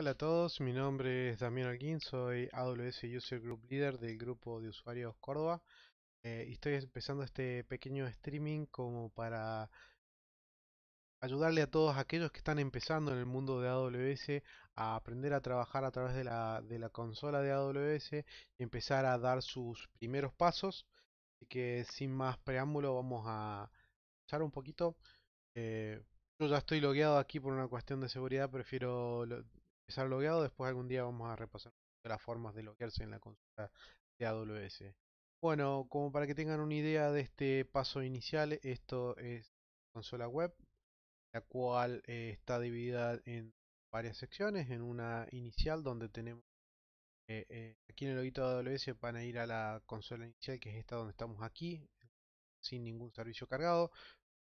Hola a todos, mi nombre es Damián Alguín, soy AWS User Group Leader del grupo de usuarios Córdoba eh, y estoy empezando este pequeño streaming como para ayudarle a todos aquellos que están empezando en el mundo de AWS a aprender a trabajar a través de la, consola de AWS y empezar a dar sus primeros pasos. Así que sin más preámbulo vamos a echar un poquito. Eh, yo ya estoy logueado aquí por una cuestión de seguridad, prefiero estar logueado. Después algún día vamos a repasar las formas de loguearse en la consola de AWS. Bueno, como para que tengan una idea de este paso inicial, esto es consola web, la cual eh, está dividida en varias secciones. En una inicial donde tenemos eh, eh, aquí en el logito de AWS van a ir a la consola inicial que es esta donde estamos aquí, sin ningún servicio cargado.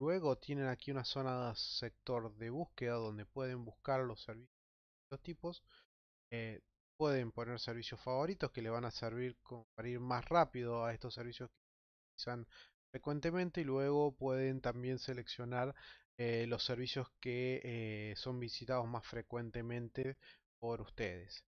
Luego tienen aquí una zona sector de búsqueda donde pueden buscar los servicios los tipos, eh, pueden poner servicios favoritos que le van a servir para ir más rápido a estos servicios que utilizan frecuentemente y luego pueden también seleccionar eh, los servicios que eh, son visitados más frecuentemente por ustedes.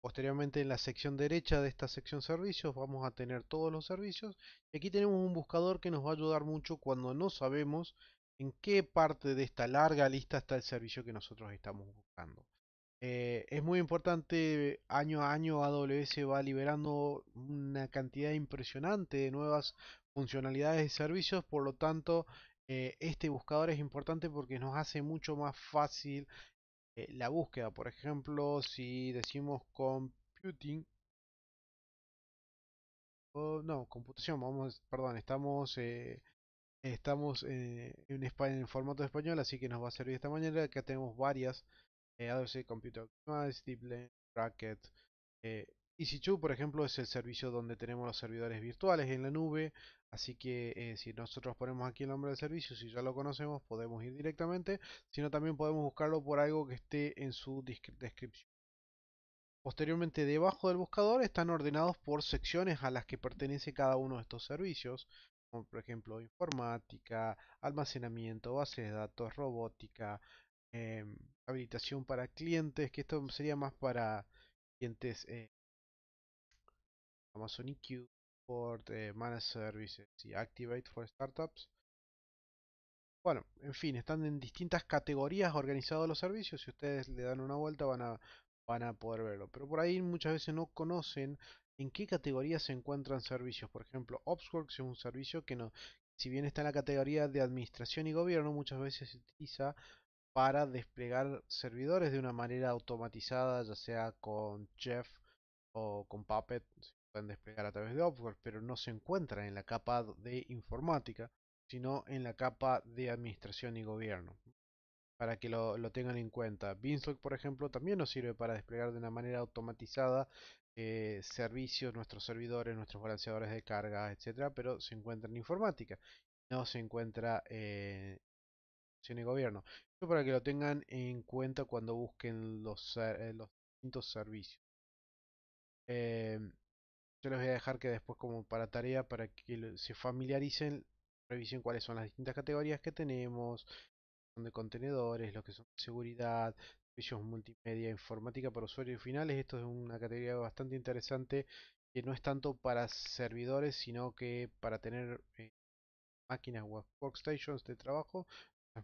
Posteriormente en la sección derecha de esta sección servicios vamos a tener todos los servicios y aquí tenemos un buscador que nos va a ayudar mucho cuando no sabemos en qué parte de esta larga lista está el servicio que nosotros estamos buscando. Eh, es muy importante, año a año AWS va liberando una cantidad impresionante de nuevas funcionalidades y servicios, por lo tanto eh, este buscador es importante porque nos hace mucho más fácil eh, la búsqueda. Por ejemplo, si decimos computing, oh, no, computación, vamos, perdón, estamos... Estamos en, en, en formato español, así que nos va a servir de esta manera. Acá tenemos varias eh, ADC Computer Commands, Bracket. EC2, eh, e por ejemplo, es el servicio donde tenemos los servidores virtuales en la nube, así que eh, si nosotros ponemos aquí el nombre del servicio, si ya lo conocemos, podemos ir directamente, sino también podemos buscarlo por algo que esté en su descripción. Posteriormente, debajo del buscador están ordenados por secciones a las que pertenece cada uno de estos servicios, como por ejemplo informática, almacenamiento, bases de datos, robótica, em, habilitación para clientes, que esto sería más para clientes eh, Amazon EQ, eh, Managed Services y Activate for Startups. Bueno, en fin, están en distintas categorías organizados los servicios. Si ustedes le dan una vuelta van a, van a poder verlo. Pero por ahí muchas veces no conocen en qué categoría se encuentran servicios. Por ejemplo, Opsworks es un servicio que no, si bien está en la categoría de administración y gobierno, muchas veces se utiliza para desplegar servidores de una manera automatizada, ya sea con Chef o con Puppet, se pueden desplegar a través de Upwork, pero no se encuentran en la capa de informática, sino en la capa de administración y gobierno. Para que lo, tengan en cuenta. Beanstalk, por ejemplo, también nos sirve para desplegar de una manera automatizada eh, servicios, nuestros servidores, nuestros balanceadores de carga, etcétera, pero se encuentra en informática, no se encuentra eh, y Gobierno. Esto para que lo tengan en cuenta cuando busquen los, eh, distintos servicios. Em, yo les voy a dejar que después como para tarea, para que se familiaricen, revisen cuáles son las distintas categorías que tenemos, son de contenedores, los que son seguridad, servicios multimedia, informática para usuarios finales. Esto es una categoría bastante interesante que no es tanto para servidores, sino que para tener eh, máquinas workstations de trabajo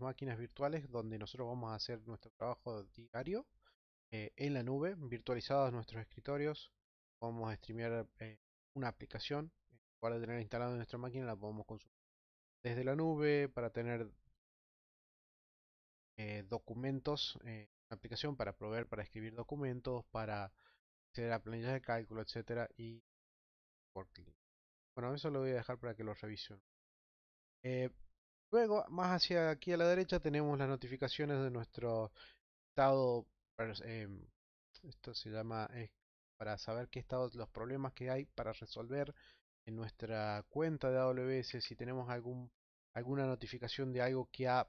máquinas virtuales donde nosotros vamos a hacer nuestro trabajo diario eh, en la nube, virtualizados nuestros escritorios. Vamos a streamear eh, una aplicación, eh, para tener instalado en nuestra máquina, la podemos consumir desde la nube para tener documentos, aplicación para proveer, para escribir documentos, para hacer planillas de cálculo, etcétera y por Bueno, eso lo voy a dejar para que lo revisen. Luego, más hacia aquí a la derecha, tenemos las notificaciones de nuestro estado. Em, esto se llama para saber qué estados, los problemas que hay para resolver en nuestra cuenta de AWS. Si tenemos algún, alguna notificación de algo que ha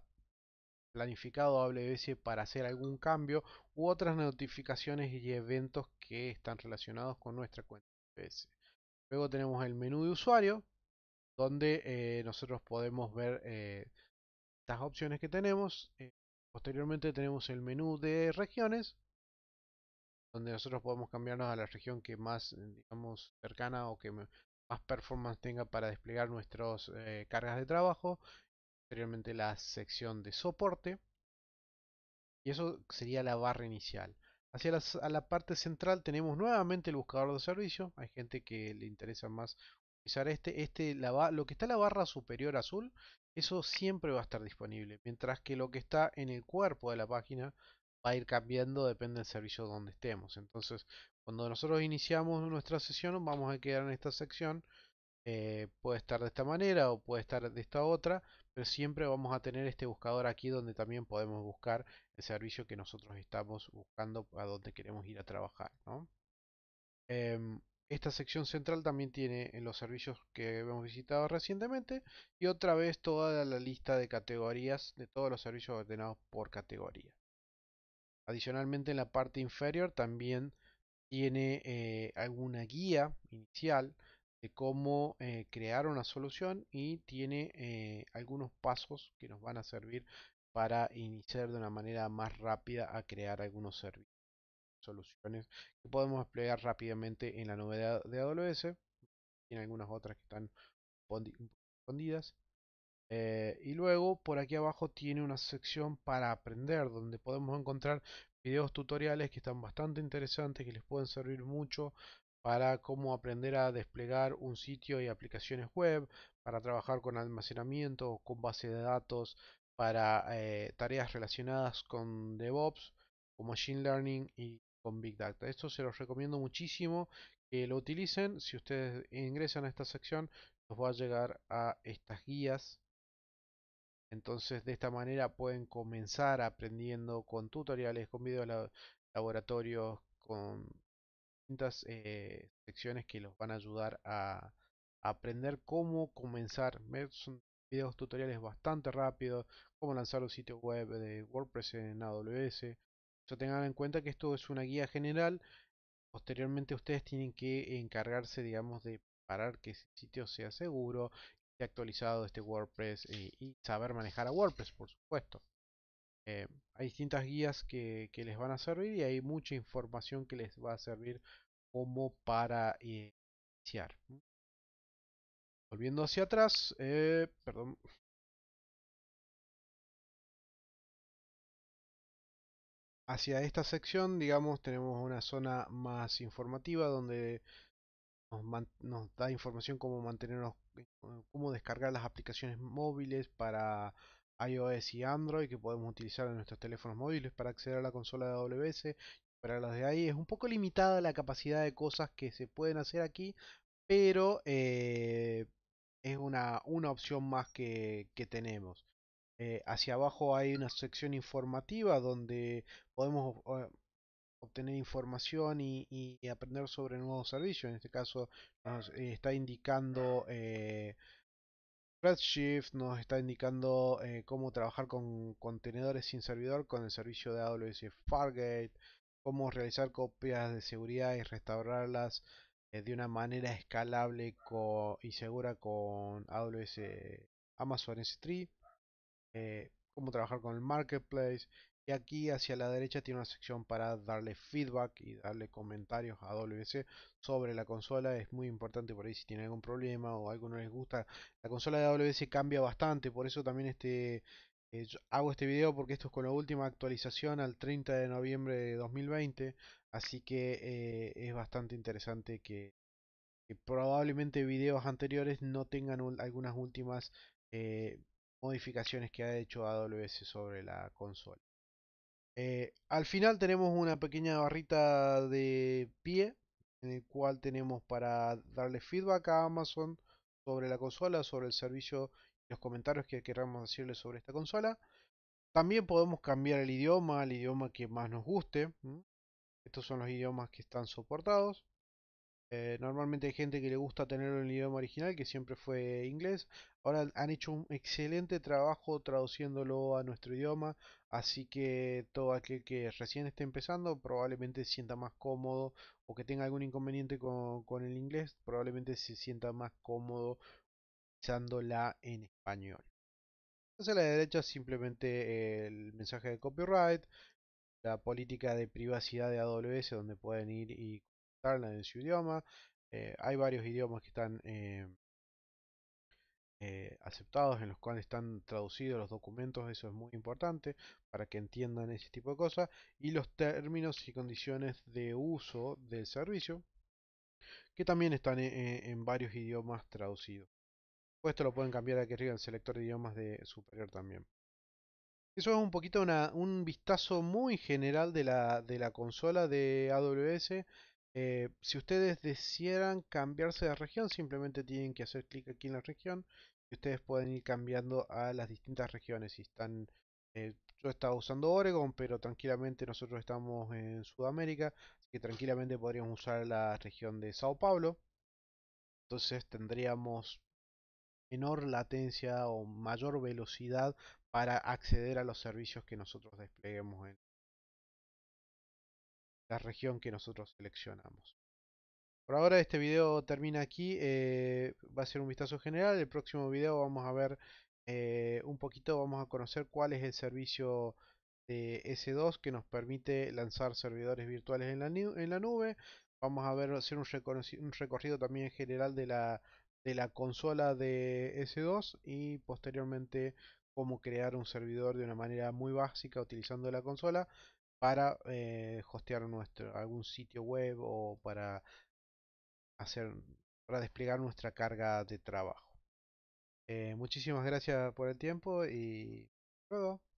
planificado AWS para hacer algún cambio u otras notificaciones y eventos que están relacionados con nuestra cuenta de AWS. Luego tenemos el menú de usuario, donde eh, nosotros podemos ver eh, estas opciones que tenemos. Eh, posteriormente tenemos el menú de regiones, donde nosotros podemos cambiarnos a la región que más, eh, digamos, cercana o que más performance tenga para desplegar nuestras cargas de trabajo. Posteriormente la sección de soporte. Y eso sería la barra inicial. Hacia la, la parte central tenemos nuevamente el buscador de servicio. Hay gente que le interesa más este, este lo que está en la barra superior azul, eso siempre va a estar disponible, mientras que lo que está en el cuerpo de la página va a ir cambiando, depende del servicio donde estemos. Entonces, cuando nosotros iniciamos nuestra sesión, vamos a quedar en esta sección. Eh, puede estar de esta manera o puede estar de esta otra, pero siempre vamos a tener este buscador aquí donde también podemos buscar el servicio que nosotros estamos buscando a donde queremos ir a trabajar. Em, esta sección central también tiene eh, los servicios que hemos visitado recientemente y otra vez toda la lista de categorías de todos los servicios ordenados por categoría. Adicionalmente en la parte inferior también tiene eh, alguna guía inicial de cómo eh, crear una solución y tiene algunos pasos que nos van a servir para iniciar de una manera más rápida a crear algunos servicios soluciones que podemos desplegar rápidamente en la novedad de AWS y en algunas otras que están escondidas. Eh, y luego por aquí abajo tiene una sección para aprender donde podemos encontrar videos tutoriales que están bastante interesantes que les pueden servir mucho para cómo aprender a desplegar un sitio y aplicaciones web, para trabajar con almacenamiento, con base de datos, para eh, tareas relacionadas con DevOps, con Machine Learning y con Big Data. Esto se los recomiendo muchísimo que lo utilicen. Si ustedes ingresan a esta sección, los va a llegar a estas guías. Entonces, de esta manera pueden comenzar aprendiendo con tutoriales, con videos laboratorios, con distintas eh, secciones que los van a ayudar a, aprender cómo comenzar. Son videos tutoriales bastante rápidos, cómo lanzar un sitio web de WordPress en AWS, eso tengan en cuenta que esto es una guía general. Posteriormente ustedes tienen que encargarse, digamos, de parar que ese sitio sea seguro, esté actualizado este WordPress eh, y saber manejar a WordPress, por supuesto. Eh, hay distintas guías que, les van a servir y hay mucha información que les va a servir como para eh, iniciar. Volviendo hacia atrás, perdón, hacia esta sección, digamos, tenemos una zona más informativa donde nos, da información cómo mantenernos, eh, cómo descargar las aplicaciones móviles para iOS y Android que podemos utilizar en nuestros teléfonos móviles para acceder a la consola de AWS. Para las de ahí es un poco limitada la capacidad de cosas que se pueden hacer aquí, pero eh, es una, una opción más que, que tenemos. Eh, hacia abajo hay una sección informativa donde podemos eh, obtener información y, aprender sobre nuevos servicios. En este caso nos está indicando eh, Redshift, nos está indicando eh, cómo trabajar con contenedores sin servidor con el servicio de AWS Fargate, cómo realizar copias de seguridad y restaurarlas de una manera escalable y segura con AWS Amazon S3. Eh, cómo trabajar con el marketplace. Y aquí hacia la derecha tiene una sección para darle feedback y darle comentarios a WC sobre la consola. Es muy importante por ahí si tiene algún problema o algo no les gusta. La consola de WC cambia bastante, por eso también este, eh, hago este video porque esto es con la última actualización al 30 de noviembre de 2020. Así que eh, es bastante interesante que, probablemente videos anteriores no tengan algunas últimas eh, modificaciones que ha hecho AWS sobre la consola. Eh, al final tenemos una pequeña barrita de pie en el cual tenemos para darle feedback a Amazon sobre la consola, sobre el servicio y los comentarios que queramos decirle sobre esta consola. También podemos cambiar el idioma, el idioma que más nos guste. Estos son los idiomas que están soportados. Eh, normalmente hay gente que le gusta tenerlo en el idioma original, que siempre fue inglés. Ahora han hecho un excelente trabajo traduciéndolo a nuestro idioma, así que todo aquel que recién esté empezando probablemente se sienta más cómodo o que tenga algún inconveniente con, el inglés, probablemente se sienta más cómodo utilizándola en español. Entonces a la derecha simplemente el mensaje de copyright, la política de privacidad de AWS donde pueden ir y en su idioma. Eh, hay varios idiomas que están eh, eh, aceptados, en los cuales están traducidos los documentos, eso es muy importante para que entiendan ese tipo de cosas. Y los términos y condiciones de uso del servicio, que también están en, varios idiomas traducidos. Esto lo pueden cambiar aquí arriba en el selector de idiomas de superior también. Eso es un poquito un vistazo muy general de la, de la consola de AWS. Eh, si ustedes desearan cambiarse de región, simplemente tienen que hacer clic aquí en la región y ustedes pueden ir cambiando a las distintas regiones. están, eh, yo estaba usando Oregon, pero tranquilamente nosotros estamos en Sudamérica, así que tranquilamente podríamos usar la región de Sao Paulo. Entonces tendríamos menor latencia o mayor velocidad para acceder a los servicios que nosotros despleguemos en región que nosotros seleccionamos. Por ahora este vídeo termina aquí, eh, va a ser un vistazo general, el próximo vídeo vamos a ver eh, un poquito, vamos a conocer cuál es el servicio de S2 que nos permite lanzar servidores virtuales en la, en la nube, vamos a ver hacer un, un recorrido también general de la, de la consola de S2 y posteriormente cómo crear un servidor de una manera muy básica utilizando la consola para eh, hostear nuestro algún sitio web o para hacer para desplegar nuestra carga de trabajo. Eh, muchísimas gracias por el tiempo y todo.